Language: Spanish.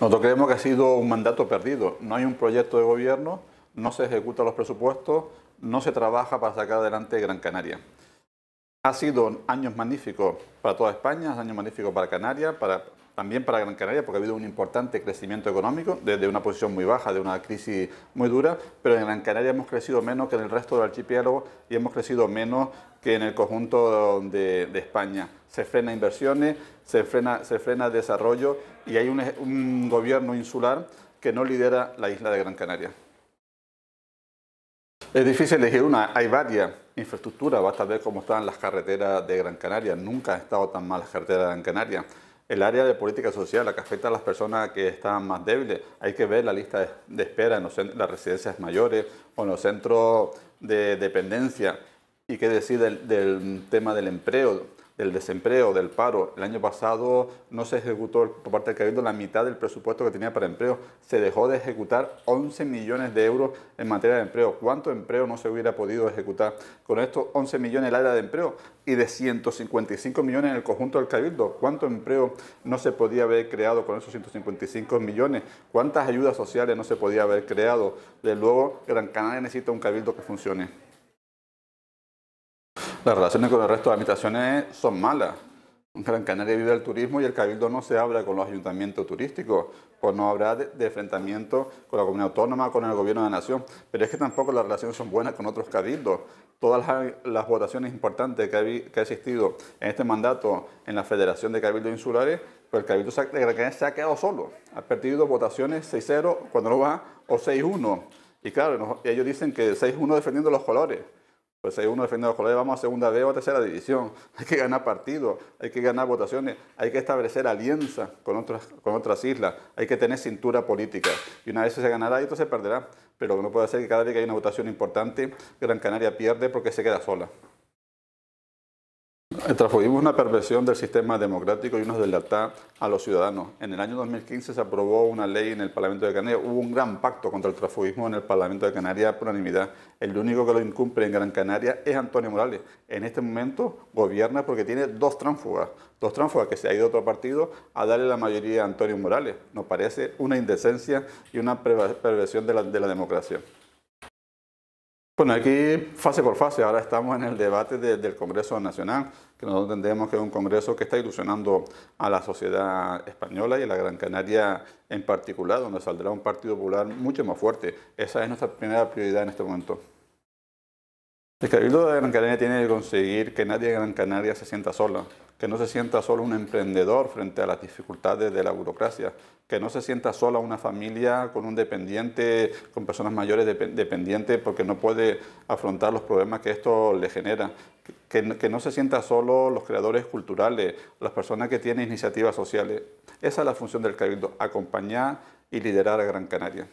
Nosotros creemos que ha sido un mandato perdido. No hay un proyecto de gobierno, no se ejecutan los presupuestos, no se trabaja para sacar adelante Gran Canaria. Ha sido años magníficos para toda España, años magníficos para Canarias, también para Gran Canaria, porque ha habido un importante crecimiento económico desde una posición muy baja, de una crisis muy dura, pero en Gran Canaria hemos crecido menos que en el resto del archipiélago y hemos crecido menos que en el conjunto de, España. Se frena inversiones, se frena, desarrollo y hay un, gobierno insular que no lidera la isla de Gran Canaria. Es difícil elegir una, hay varias infraestructura, basta ver cómo están las carreteras de Gran Canaria, nunca han estado tan mal las carreteras de Gran Canaria. El área de política social, la que afecta a las personas que están más débiles, hay que ver la lista de espera en las residencias mayores o en los centros de dependencia y qué decir del tema del empleo el desempleo, del paro. El año pasado no se ejecutó por parte del Cabildo la mitad del presupuesto que tenía para empleo. Se dejó de ejecutar 11 millones de euros en materia de empleo. ¿Cuánto empleo no se hubiera podido ejecutar con estos 11 millones en el área de empleo y de 155 millones en el conjunto del Cabildo? ¿Cuánto empleo no se podía haber creado con esos 155 millones? ¿Cuántas ayudas sociales no se podía haber creado? De luego, Gran Canaria necesita un Cabildo que funcione. Las relaciones con el resto de administraciones son malas. Gran Canaria vive el turismo y el cabildo no se habla con los ayuntamientos turísticos, pues no habrá de, enfrentamiento con la comunidad autónoma, con el gobierno de la nación. Pero es que tampoco las relaciones son buenas con otros cabildos. Todas las, votaciones importantes que ha, que ha, existido en este mandato en la Federación de Cabildos Insulares, pues el cabildo de se ha quedado solo. Ha perdido votaciones 6-0 cuando no va o 6-1. Y claro, ellos dicen que 6-1 defendiendo los colores. Pues hay uno defendiendo los colores, vamos a segunda B o tercera división. Hay que ganar partidos, hay que ganar votaciones, hay que establecer alianza con otras, con otras islas, hay que tener cintura política. Y una vez se ganará y otro se perderá. Pero no puede ser que cada vez que hay una votación importante, Gran Canaria pierde porque se queda sola. El transfugismo es una perversión del sistema democrático y una deslealtad a los ciudadanos. En el año 2015 se aprobó una ley en el Parlamento de Canarias. Hubo un gran pacto contra el transfugismo en el Parlamento de Canarias por unanimidad. El único que lo incumple en Gran Canaria es Antonio Morales. En este momento gobierna porque tiene dos tránfugas, Dos tránfugas que se ha ido a otro partido a darle la mayoría a Antonio Morales. Nos parece una indecencia y una perversión de la democracia. Bueno, aquí fase por fase, ahora estamos en el debate del Congreso Nacional, que nosotros entendemos que es un Congreso que está ilusionando a la sociedad española y a la Gran Canaria en particular, donde saldrá un Partido Popular mucho más fuerte. Esa es nuestra primera prioridad en este momento. El Cabildo de Gran Canaria tiene que conseguir que nadie en Gran Canaria se sienta sola, que no se sienta solo un emprendedor frente a las dificultades de la burocracia, que no se sienta sola una familia con un dependiente, con personas mayores dependientes porque no puede afrontar los problemas que esto le genera, que no se sienta solo los creadores culturales, las personas que tienen iniciativas sociales. Esa es la función del Cabildo, acompañar y liderar a Gran Canaria.